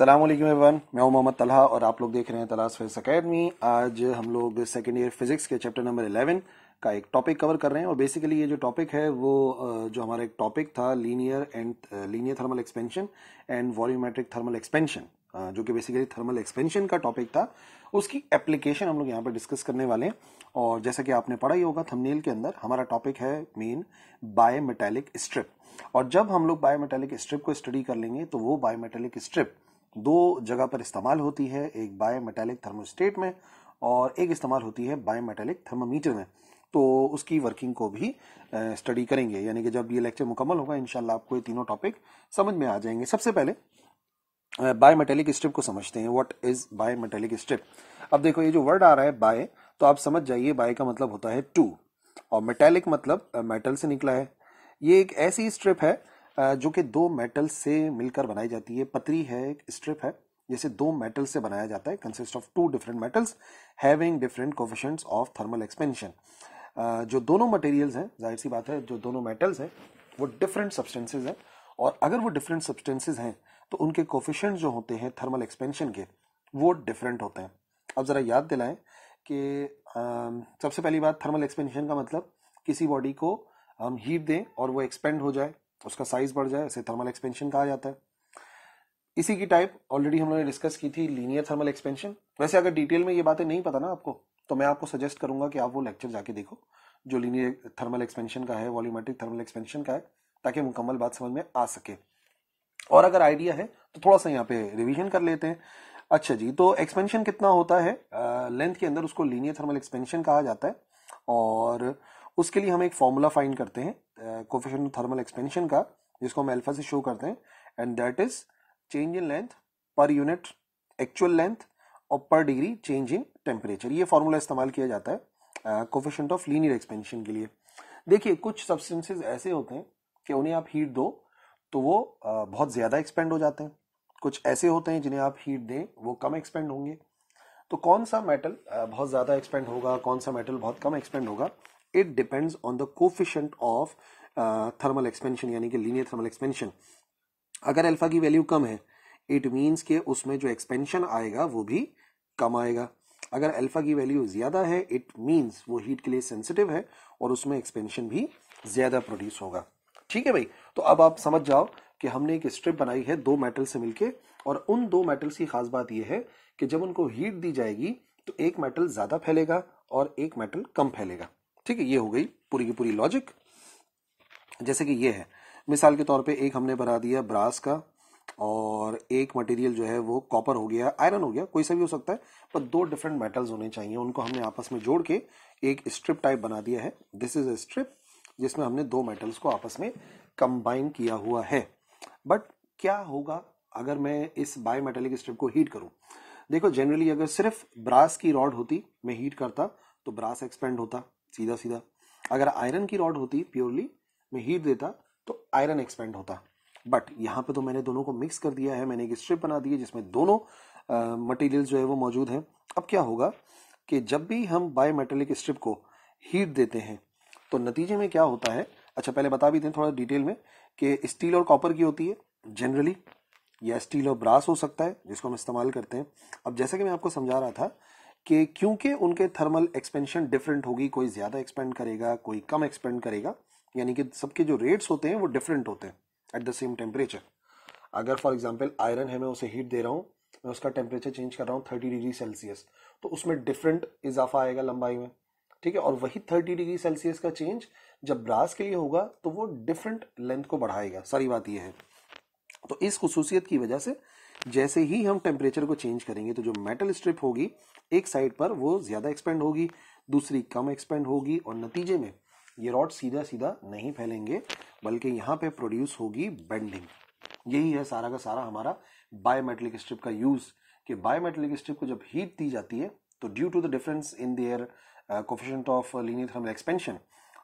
सलाम एवरीवन मैं हूं मोहम्मद तलहा और आप लोग देख रहे हैं तलाश फेस अकेडमी आज हम लोग सेकेंड ईयर फिजिक्स के चैप्टर नंबर एलेवन का एक टॉपिक कवर कर रहे हैं और बेसिकली ये जो टॉपिक है वो जो हमारा एक टॉपिक था linear and linear thermal expansion and volumetric thermal expansion जो कि बेसिकली थर्मल एक्सपेंशन का टॉपिक था उसकी एप्लीकेशन हम लोग यहाँ पर डिस्कस करने वाले हैं और जैसा कि आपने पढ़ा ही होगा थंबनेल के अंदर हमारा टॉपिक है मेन बायोमेटेलिक स्ट्रिप और जब हम लोग बायोमेटेलिक स्ट्रिप को स्टडी कर लेंगे तो वो बायोमेटेलिक स्ट्रिप दो जगह पर इस्तेमाल होती है एक मेटेलिक थर्मोस्टेट में और एक इस्तेमाल होती है मेटेलिक थर्मोमीटर में तो उसकी वर्किंग को भी स्टडी करेंगे यानी कि जब ये लेक्चर मुकम्मल होगा इनशाला आपको ये तीनों टॉपिक समझ में आ जाएंगे सबसे पहले बायोमेटेलिक स्ट्रिप को समझते हैं व्हाट इज बायोमेटेलिक स्ट्रिप अब देखो ये जो वर्ड आ रहा है बाय तो आप समझ जाइए बाय का मतलब होता है टू और मेटेलिक मतलब मेटल से निकला है ये एक ऐसी स्ट्रिप है जो कि दो मेटल से मिलकर बनाई जाती है पतरी है एक स्ट्रिप है जैसे दो मेटल से बनाया जाता है consist of two different metals having different coefficients of thermal expansion जो दोनों मटेरियल्स हैं जाहिर सी बात है जो दोनों मेटल्स हैं वो डिफरेंट सब्सटेंसेज हैं और अगर वो डिफरेंट सब्सटेंसेज हैं तो उनके कोफिशेंट जो होते हैं थर्मल एक्सपेंशन के वो डिफरेंट होते हैं अब ज़रा याद दिलाएं कि सबसे पहली बात थर्मल एक्सपेंशन का मतलब किसी बॉडी को हम हीट दें और वो एक्सपेंड हो जाए उसका साइज बढ़ जाए इसे थर्मल एक्सपेंशन कहा जाता है इसी की टाइप ऑलरेडी हमने डिस्कस की थी लीनियर थर्मल एक्सपेंशन वैसे अगर डिटेल में ये बातें नहीं पता ना आपको तो मैं आपको सजेस्ट करूंगा कि आप वो लेक्चर जाके देखो जो लीनियर थर्मल एक्सपेंशन का है वॉल्यूमेट्रिक थर्मल एक्सपेंशन का है ताकि मुकम्मल बात समझ में आ सके और अगर आइडिया है तो थोड़ा सा यहाँ पे रिविजन कर लेते हैं अच्छा जी तो एक्सपेंशन कितना होता है लेंथ के अंदर उसको लीनियर थर्मल एक्सपेंशन कहा जाता है और उसके लिए हम एक फॉर्मूला फाइंड करते हैं कोफिशन थर्मल एक्सपेंशन का जिसको हम एल्फा से शो करते हैं and that is change in length per unit actual length और per degree change in temperature ये फॉर्मूला इस्तेमाल किया जाता है कोफिशेंट ऑफ लीनियर एक्सपेंशन के लिए देखिए कुछ सब्सटेंसेज ऐसे होते हैं कि उन्हें आप हीट दो तो वो uh, बहुत ज़्यादा एक्सपेंड हो जाते हैं कुछ ऐसे होते हैं जिन्हें आप हीट दें वो कम एक्सपेंड होंगे तो कौन सा मेटल बहुत ज़्यादा एक्सपेंड होगा कौन सा मेटल बहुत कम एक्सपेंड होगा it depends on the coefficient of thermal expansion यानी कि लीनियर थर्मल एक्सपेंशन अगर अल्फा की वैल्यू कम है इट मीन्स के उसमें जो एक्सपेंशन आएगा वो भी कम आएगा अगर अल्फा की वैल्यू ज़्यादा है इट मीन्स वो हीट के लिए सेंसिटिव है और उसमें एक्सपेंशन भी ज़्यादा प्रोड्यूस होगा ठीक है भाई तो अब आप समझ जाओ कि हमने एक स्ट्रिप बनाई है दो मेटल से मिलके और उन दो मेटल्स की खास बात यह है कि जब उनको हीट दी जाएगी तो एक मेटल ज़्यादा फैलेगा और एक मेटल कम फैलेगा ठीक है ये हो गई पूरी की पूरी लॉजिक जैसे कि ये है मिसाल के तौर पे एक हमने बना दिया ब्रास का और एक मटेरियल जो है वो कॉपर हो गया आयरन हो गया कोई सा भी हो सकता है पर दो डिफरेंट मेटल्स होने चाहिए उनको हमने आपस में जोड़ के एक स्ट्रिप टाइप बना दिया है दिस इज ए स्ट्रिप जिसमें हमने दो मेटल्स को आपस में कंबाइन किया हुआ है बट क्या होगा अगर मैं इस बायोमेटेलिक स्ट्रिप को हीट करूं देखो जनरली अगर सिर्फ ब्रास की रॉड होती मैं हीट करता तो ब्रास एक्सपेंड होता सीधा सीधा अगर आयरन की रॉड होती प्योरली मैं हीट देता तो आयरन एक्सपेंड होता बट यहाँ पे तो मैंने दोनों को मिक्स कर दिया है मैंने एक स्ट्रिप बना दी है जिसमें दोनों मटेरियल जो है वो मौजूद हैं अब क्या होगा कि जब भी हम बायोमेटेलिक स्ट्रिप को हीट देते हैं तो नतीजे में क्या होता है अच्छा पहले बता भी दें थोड़ा डिटेल में कि स्टील और कॉपर की होती है जनरली या स्टील और ब्रास हो सकता है जिसको हम इस्तेमाल करते हैं अब जैसा कि मैं आपको समझा रहा था कि क्योंकि उनके थर्मल एक्सपेंशन डिफरेंट होगी कोई ज़्यादा एक्सपेंड करेगा कोई कम एक्सपेंड करेगा यानी कि सबके जो रेट्स होते हैं वो डिफरेंट होते हैं एट द सेम टेम्परेचर अगर फॉर एग्जाम्पल आयरन है मैं उसे हीट दे रहा हूँ मैं उसका टेम्परेचर चेंज कर रहा हूँ थर्टी डिग्री सेल्सियस तो उसमें डिफरेंट इजाफा आएगा लंबाई में ठीक है और वही थर्टी डिग्री सेल्सियस का चेंज जब ब्रास के लिए होगा तो वो डिफरेंट लेंथ को बढ़ाएगा सारी बात यह है तो इस खसूसियत की वजह से जैसे ही हम टेम्परेचर को चेंज करेंगे तो जो मेटल स्ट्रिप होगी एक साइड पर वो ज़्यादा एक्सपेंड होगी दूसरी कम एक्सपेंड होगी और नतीजे में ये रॉड सीधा सीधा नहीं फैलेंगे बल्कि यहाँ पे प्रोड्यूस होगी बेंडिंग यही है सारा का सारा हमारा बायोमेटलिक स्ट्रिप का यूज़ कि बायोमेटलिक स्ट्रिप को जब हीट दी जाती है तो due to the difference in their coefficient of linear thermal expansion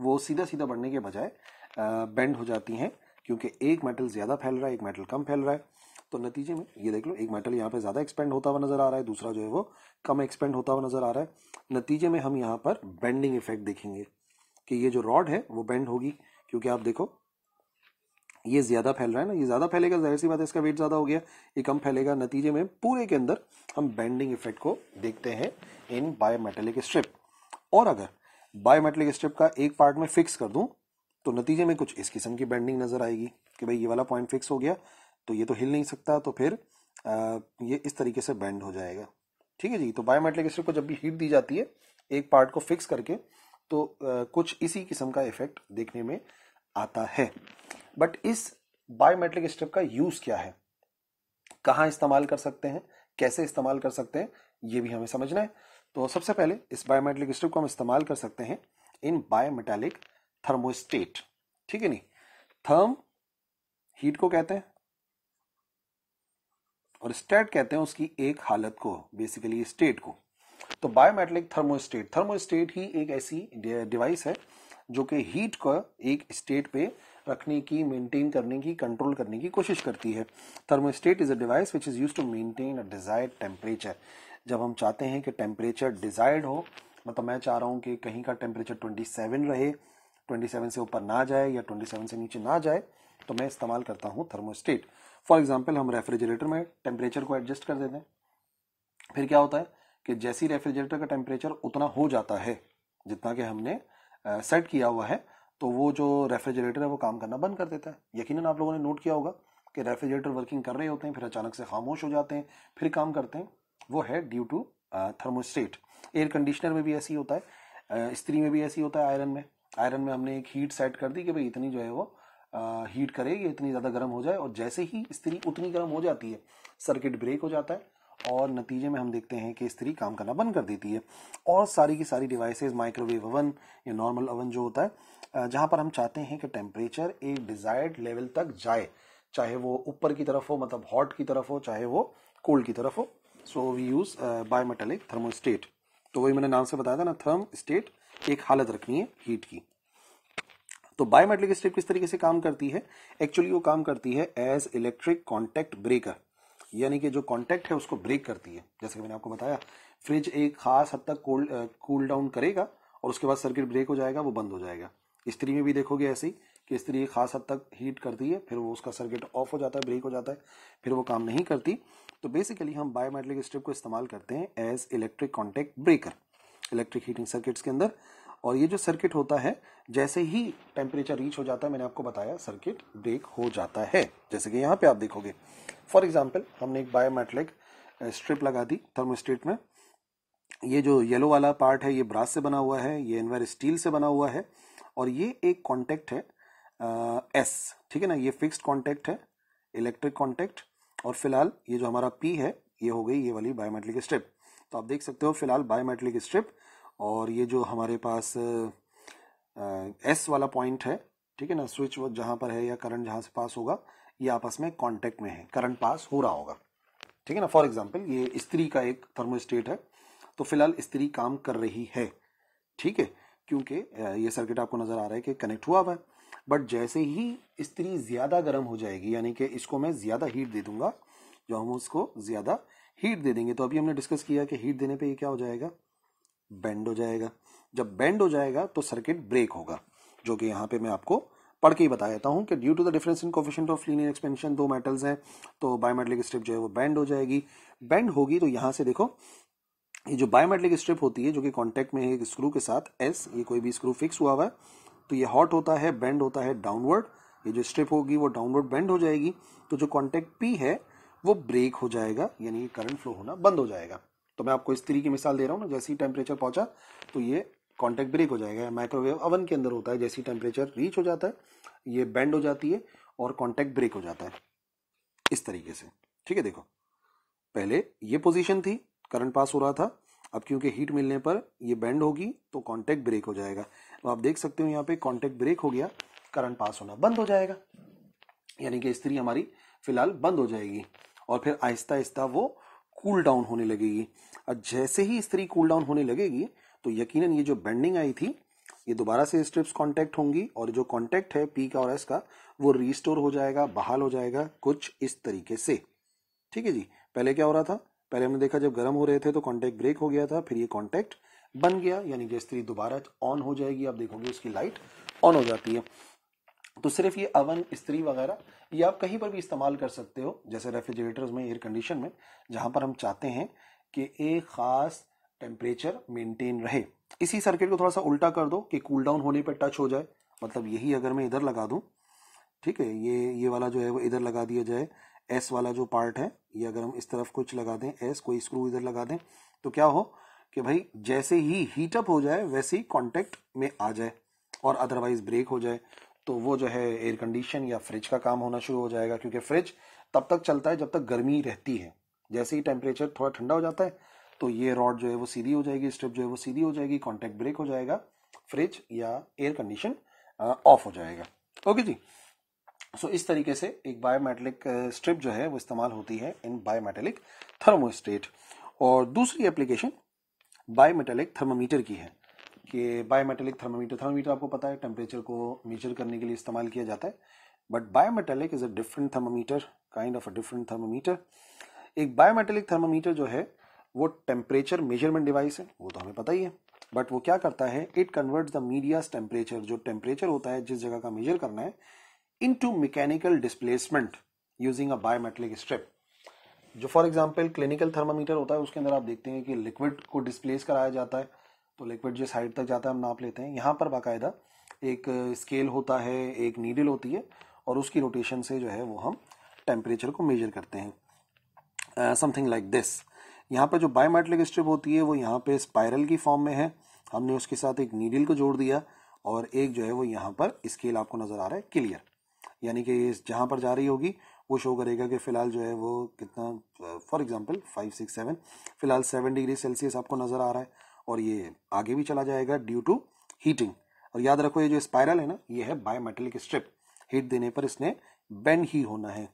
वो सीधा सीधा बढ़ने के बजाय बेंड uh, हो जाती हैं क्योंकि एक मेटल ज़्यादा फैल रहा है एक मेटल कम फैल रहा है तो नतीजे में ये देख लो एक मेटल यहाँ पे ज़्यादा एक्सपेंड होता हुआ नजर आ रहा है दूसरा जो है वो कम एक्सपेंड होता हुआ नजर आ रहा है नतीजे में हम यहाँ पर बेंडिंग इफेक्ट देखेंगे कि ये जो रॉड है वो बेंड होगी क्योंकि आप देखो ये ज़्यादा फैल रहा है ना ये ज़्यादा फैलेगा जाहिर सी बात है इसका वेट ज़्यादा हो गया ये कम फैलेगा नतीजे में पूरे के अंदर हम बेंडिंग इफेक्ट को देखते हैं इन बायोमेटेलिक स्ट्रिप और अगर बायोमेटेलिक स्ट्रिप का एक पार्ट में फिक्स कर दूं तो नतीजे में कुछ इस किस्म की बेंडिंग नज़र आएगी कि भाई ये वाला पॉइंट फिक्स हो गया तो ये तो हिल नहीं सकता तो फिर आ, ये इस तरीके से बैंड हो जाएगा ठीक है जी तो बायोमेट्रिक स्ट्रिप को जब भी हीट दी जाती है एक पार्ट को फिक्स करके तो आ, कुछ इसी किस्म का इफेक्ट देखने में आता है बट इस बायोमेट्रिक स्ट्रिप का यूज़ क्या है कहाँ इस्तेमाल कर सकते हैं कैसे इस्तेमाल कर सकते हैं ये भी हमें समझना है तो सबसे पहले इस बायोमेट्रिक स्ट्रिप को हम इस्तेमाल कर सकते हैं इन बायोमेटालिक थर्मोस्टेट ठीक है नहीं थर्म हीट को कहते हैं और स्टेट कहते हैं उसकी एक हालत को बेसिकली स्टेट को तो बायोमेटलिक थर्मोस्टेट थर्मोस्टेट ही एक ऐसी डिवाइस है जो कि हीट को एक स्टेट पे रखने की मेंटेन करने की कंट्रोल करने की कोशिश करती है thermostat is a device which is use to maintain a desired temperature जब हम चाहते हैं कि टेम्परेचर डिजायर्ड हो मतलब मैं चाह रहा हूँ कि कहीं का टेम्परेचर 27 रहे 27 से ऊपर ना जाए या 27 से नीचे ना जाए तो मैं इस्तेमाल करता हूँ थर्मोस्टेट फॉर एग्जाम्पल हम रेफ्रिजरेटर में टेम्परेचर को एडजस्ट कर देते हैं फिर क्या होता है कि जैसी रेफ्रिजरेटर का टेम्परेचर उतना हो जाता है जितना कि हमने सेट किया हुआ है तो वो जो रेफ्रिजरेटर है वो काम करना बंद कर देता है यकीनन आप लोगों ने नोट किया होगा कि रेफ्रिजरेटर वर्किंग कर रहे होते हैं फिर अचानक से खामोश हो जाते हैं फिर काम करते हैं वो है due to thermostat air conditioner में भी ऐसी होता है स्त्री में भी ऐसी होता है आयरन में आयरन में हमने एक हीट सेट कर दी कि भाई इतनी जो है वो हीट करे ये इतनी ज़्यादा गर्म हो जाए और जैसे ही स्त्री उतनी गर्म हो जाती है सर्किट ब्रेक हो जाता है और नतीजे में हम देखते हैं कि स्त्री काम करना बंद कर देती है और सारी की सारी डिवाइसेस माइक्रोवेव ओवन या नॉर्मल ओवन जो होता है जहाँ पर हम चाहते हैं कि टेम्परेचर एक डिज़ायर्ड लेवल तक जाए चाहे वो ऊपर की तरफ हो मतलब हॉट की तरफ हो चाहे वो कोल्ड की तरफ हो so we use bimetallic thermostat तो वही मैंने नाम से बताया था ना थर्म स्टेट एक हालत रखनी है हीट की तो बायोमेट्रिक स्ट्रिप किस तरीके से काम करती है एक्चुअली वो काम करती है एज इलेक्ट्रिक कॉन्टैक्ट ब्रेकर यानी कि जो कॉन्टैक्ट है उसको ब्रेक करती है जैसे कि मैंने आपको बताया फ्रिज एक खास हद तक कोल्ड कूल डाउन करेगा और उसके बाद सर्किट ब्रेक हो जाएगा वो बंद हो जाएगा स्त्री में भी देखोगे ऐसे ही कि स्त्री खास हद तक हीट करती है फिर वो उसका सर्किट ऑफ हो जाता है ब्रेक हो जाता है फिर वो काम नहीं करती तो बेसिकली हम बायोमेट्रिक स्ट्रिप को इस्तेमाल करते हैं as electric contact breaker electric heating circuits के अंदर और ये जो सर्किट होता है जैसे ही टेम्परेचर रीच हो जाता है मैंने आपको बताया सर्किट ब्रेक हो जाता है जैसे कि यहाँ पे आप देखोगे फॉर एग्जाम्पल हमने एक बायोमेट्रिक स्ट्रिप लगा दी थर्मोस्टेट में ये जो येलो वाला पार्ट है ये ब्रास से बना हुआ है ये एनवायर स्टील से बना हुआ है और ये एक कॉन्टेक्ट है एस ठीक है ना ये फिक्स्ड कॉन्टेक्ट है इलेक्ट्रिक कॉन्टेक्ट और फिलहाल ये जो हमारा पी है ये हो गई ये वाली बायोमेट्रिक स्ट्रिप तो आप देख सकते हो फिलहाल बायोमेट्रिक स्ट्रिप और ये जो हमारे पास एस वाला पॉइंट है ठीक है ना स्विच जहां जहाँ पर है या करंट जहाँ से पास होगा ये आपस में कांटेक्ट में है करंट पास हो रहा होगा ठीक है ना फॉर एग्जाम्पल ये स्त्री का एक थर्मोस्टेट है तो फिलहाल स्त्री काम कर रही है ठीक है क्योंकि ये सर्किट आपको नजर आ रहा है कि कनेक्ट हुआ हुआ है बट जैसे ही स्त्री ज़्यादा गर्म हो जाएगी यानी कि इसको मैं ज़्यादा हीट दे दूंगा जो हम उसको ज़्यादा हीट दे देंगे तो अभी हमने डिस्कस किया कि हीट देने पर ये क्या हो जाएगा बेंड हो जाएगा जब बेंड हो जाएगा तो सर्किट ब्रेक होगा जो कि यहाँ पे मैं आपको पढ़ के ही बता देता हूँ कि due to the difference in coefficient of linear expansion दो मेटल्स हैं तो बायोमेटलिक स्ट्रिप जो है वो बैंड हो जाएगी बैंड होगी तो यहाँ से देखो ये जो बायोमेटलिक स्ट्रिप होती है जो कि कॉन्टेक्ट में है एक स्क्रू के साथ एस ये कोई भी स्क्रू फिक्स हुआ हुआ है तो ये हॉट होता है बैंड होता है डाउनवर्ड ये जो स्ट्रिप होगी वो डाउनवर्ड बैंड हो जाएगी तो जो कॉन्टेक्ट पी है वो ब्रेक हो जाएगा यानी करंट फ्लो होना बंद हो जाएगा तो मैं आपको स्त्री की मिसाल दे रहा हूँ ना जैसे ही टेम्परेचर पहुंचा तो ये कॉन्टैक्ट ब्रेक हो जाएगा माइक्रोवेव अवन के अंदर होता है जैसे ही टेम्परेचर रीच हो जाता है ये बैंड हो जाती है और कॉन्टैक्ट ब्रेक हो जाता है इस तरीके से ठीक है देखो पहले ये पोजीशन थी करंट पास हो रहा था अब क्योंकि हीट मिलने पर ये बैंड होगी तो कॉन्टैक्ट ब्रेक हो जाएगा तो आप देख सकते हो यहाँ पे कॉन्टैक्ट ब्रेक हो गया करंट पास होना बंद हो जाएगा यानी कि स्त्री हमारी फिलहाल बंद हो जाएगी और फिर आहिस्ता आहिस्ता वो कूल डाउन होने लगेगी और जैसे ही स्त्री कूल डाउन होने लगेगी तो यकीनन ये जो बेंडिंग आई थी ये दोबारा से स्ट्रिप्स कांटेक्ट होंगी और जो कांटेक्ट है पी का और एस का वो रिस्टोर हो जाएगा बहाल हो जाएगा कुछ इस तरीके से ठीक है जी पहले क्या हो रहा था पहले हमने देखा जब गर्म हो रहे थे तो कांटेक्ट ब्रेक हो गया था फिर ये कांटेक्ट बन गया यानी कि स्त्री दोबारा ऑन हो जाएगी आप देखोगे उसकी लाइट ऑन हो जाती है तो सिर्फ ये अवन स्त्री वगैरह ये आप कहीं पर भी इस्तेमाल कर सकते हो जैसे रेफ्रिजरेटर्स में एयर कंडीशन में जहाँ पर हम चाहते हैं कि एक ख़ास टेम्परेचर मेंटेन रहे इसी सर्किट को थोड़ा सा उल्टा कर दो कि कूल डाउन होने पर टच हो जाए मतलब यही अगर मैं इधर लगा दूँ ठीक है ये ये वाला जो है वो इधर लगा दिया जाए एस वाला जो पार्ट है ये अगर हम इस तरफ कुछ लगा दें एस कोई स्क्रू इधर लगा दें तो क्या हो कि भाई जैसे ही हीटअप हो जाए वैसे ही कॉन्टेक्ट में आ जाए और अदरवाइज ब्रेक हो जाए तो वो जो है एयर कंडीशन या फ्रिज का काम होना शुरू हो जाएगा क्योंकि फ्रिज तब तक चलता है जब तक गर्मी रहती है जैसे ही टेम्परेचर थोड़ा ठंडा हो जाता है तो ये रॉड जो है वो सीधी हो जाएगी स्ट्रिप जो है वो सीधी हो जाएगी कॉन्टैक्ट ब्रेक हो जाएगा फ्रिज या एयर कंडीशन ऑफ हो जाएगा ओके जी सो so, इस तरीके से एक बायोमेटेलिक स्ट्रिप जो है वो इस्तेमाल होती है इन बायोमेटेलिक थर्मोस्टेट और दूसरी एप्लीकेशन बायोमेटेलिक थर्मोमीटर की है कि बायोमेटेलिक थर्मामीटर थर्मामीटर आपको पता है टेम्परेचर को मेजर करने के लिए इस्तेमाल किया जाता है but bimetallic is a different thermometer kind of a different thermometer एक बायोमेटेलिक थर्मामीटर जो है वो टेम्परेचर मेजरमेंट डिवाइस है वो तो हमें पता ही है बट वो क्या करता है it converts the media's temperature जो टेम्परेचर होता है जिस जगह का मेजर करना है into mechanical displacement using a bimetallic strip जो फॉर एग्जाम्पल क्लिनिकल थर्मामीटर होता है उसके अंदर आप देखते हैं कि लिक्विड को डिस्प्लेस कराया जाता है तो लिक्विड जिस हाइट तक जाता है हम नाप लेते हैं यहाँ पर बाकायदा एक स्केल होता है एक नीडल होती है और उसकी रोटेशन से जो है वो हम टेम्परेचर को मेजर करते हैं समथिंग लाइक दिस यहाँ पर जो बायोमेट्रिक स्ट्रिप होती है वो यहाँ पे स्पायरल की फॉर्म में है हमने उसके साथ एक नीडल को जोड़ दिया और एक जो है वो यहाँ पर स्केल आपको नज़र आ रहा है क्लियर यानी कि जहाँ पर जा रही होगी वो शो करेगा कि फ़िलहाल जो है वो कितना for example five six seven फ़िलहाल सेवन डिग्री सेल्सियस आपको नज़र आ रहा है और ये आगे भी चला जाएगा ड्यू टू हीटिंग और याद रखो ये जो स्पायरल है ना ये है बायोमेटेलिक स्ट्रिप हीट देने पर इसने बेंड ही होना है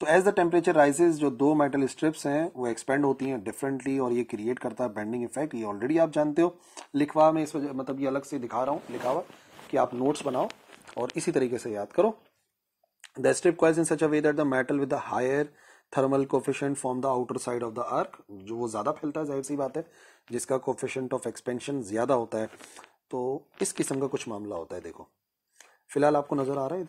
तो एज द टेम्परेचर राइजेज जो दो मेटल स्ट्रिप्स हैं वो एक्सपेंड होती हैं डिफरेंटली और ये क्रिएट करता है बेंडिंग इफेक्ट ये ऑलरेडी आप जानते हो लिखवा में इस वजह मतलब ये अलग से दिखा रहा हूँ लिखा हुआ कि आप नोट्स बनाओ और इसी तरीके से याद करो the strip coils in such a way that the metal with the higher thermal coefficient form the outer side of the arc जो वो ज़्यादा फैलता है जाहिर सी बात है जिसका कोफिशेंट ऑफ एक्सपेंशन ज़्यादा होता है तो इस किस्म का कुछ मामला होता है देखो फिलहाल आपको नज़र आ रहा है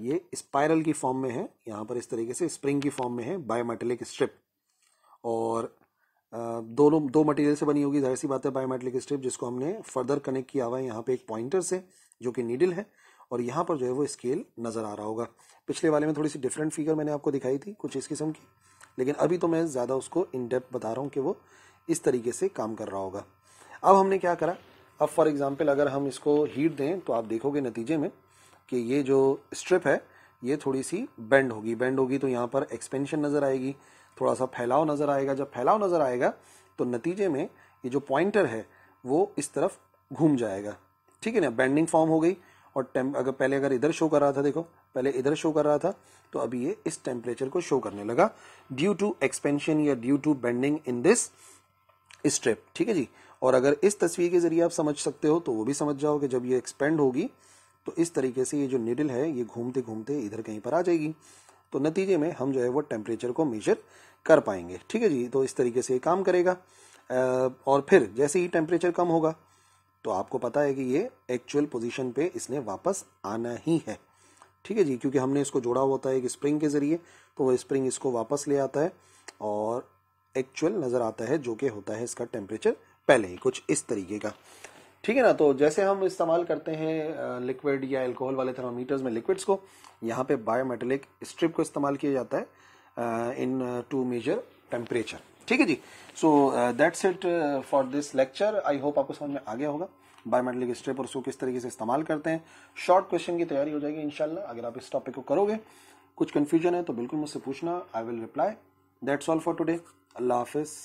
ये स्पायरल की फॉर्म में है यहाँ पर इस तरीके से स्प्रिंग की फॉर्म में है बायोमेटेलिक स्ट्रिप और दोनों दो मटेरियल से बनी होगी जाहिर सी बात है बायोमेटेलिक स्ट्रिप जिसको हमने फर्दर कनेक्ट किया हुआ है यहाँ पे एक पॉइंटर से जो कि नीडल है और यहाँ पर जो है वो स्केल नज़र आ रहा होगा पिछले वाले में थोड़ी सी डिफरेंट फिगर मैंने आपको दिखाई थी कुछ इस किस्म की लेकिन अभी तो मैं ज़्यादा उसको इन डेप्थ बता रहा हूँ कि वो इस तरीके से काम कर रहा होगा अब हमने क्या करा अब फॉर एग्जाम्पल अगर हम इसको हीट दें तो आप देखोगे नतीजे में कि ये जो स्ट्रिप है ये थोड़ी सी बेंड होगी बेंड होगी तो यहाँ पर एक्सपेंशन नज़र आएगी थोड़ा सा फैलाव नज़र आएगा जब फैलाव नज़र आएगा तो नतीजे में ये जो पॉइंटर है वो इस तरफ घूम जाएगा ठीक है ना बेंडिंग फॉर्म हो गई और टेम अगर पहले अगर इधर शो कर रहा था देखो पहले इधर शो कर रहा था तो अभी ये इस टेम्परेचर को शो करने लगा ड्यू टू एक्सपेंशन या due to bending in this strip ठीक है जी और अगर इस तस्वीर के जरिए आप समझ सकते हो तो वो भी समझ जाओ कि जब ये एक्सपेंड होगी तो इस तरीके से ये जो निडल है ये घूमते घूमते इधर कहीं पर आ जाएगी तो नतीजे में हम जो है वो टेम्परेचर को मेजर कर पाएंगे ठीक है जी तो इस तरीके से ये काम करेगा और फिर जैसे ही टेम्परेचर कम होगा तो आपको पता है कि ये एक्चुअल पोजिशन पे इसने वापस आना ही है ठीक है जी क्योंकि हमने इसको जोड़ा होता है एक स्प्रिंग के ज़रिए तो वह स्प्रिंग इसको वापस ले आता है और एक्चुअल नज़र आता है जो कि होता है इसका टेम्परेचर पहले ही कुछ इस तरीके का ठीक है ना तो जैसे हम इस्तेमाल करते हैं लिक्विड या एल्कोहल वाले थर्मामीटर्स में लिक्विड्स को यहाँ पे बायोमेटेलिक स्ट्रिप को इस्तेमाल किया जाता है इन टू मेजर टेम्परेचर ठीक है जी so that's it for this lecture I hope आपको समझ में आ गया होगा बायोमेटेलिक स्ट्रिप और उसको किस तरीके से इस्तेमाल करते हैं शॉर्ट क्वेश्चन की तैयारी हो जाएगी इनशाला अगर आप इस टॉपिक को करोगे कुछ कन्फ्यूजन है तो बिल्कुल मुझसे पूछना I will reply that's all for today अल्लाह हाफिज़